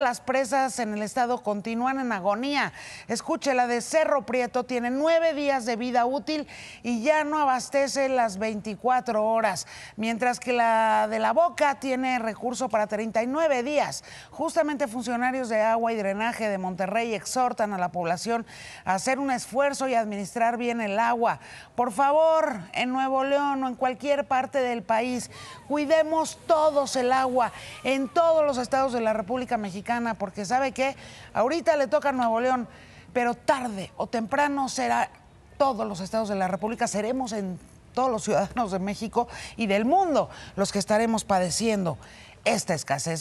Las presas en el estado continúan en agonía. Escuche, la de Cerro Prieto tiene nueve días de vida útil y ya no abastece las 24 horas, mientras que la de La Boca tiene recurso para 39 días. Justamente funcionarios de agua y drenaje de Monterrey exhortan a la población a hacer un esfuerzo y administrar bien el agua. Por favor, en Nuevo León o en cualquier parte del país, cuidemos todos el agua en todos los estados de la República Mexicana porque sabe que ahorita le toca a Nuevo León, pero tarde o temprano será todos los estados de la República, seremos en todos los ciudadanos de México y del mundo los que estaremos padeciendo esta escasez.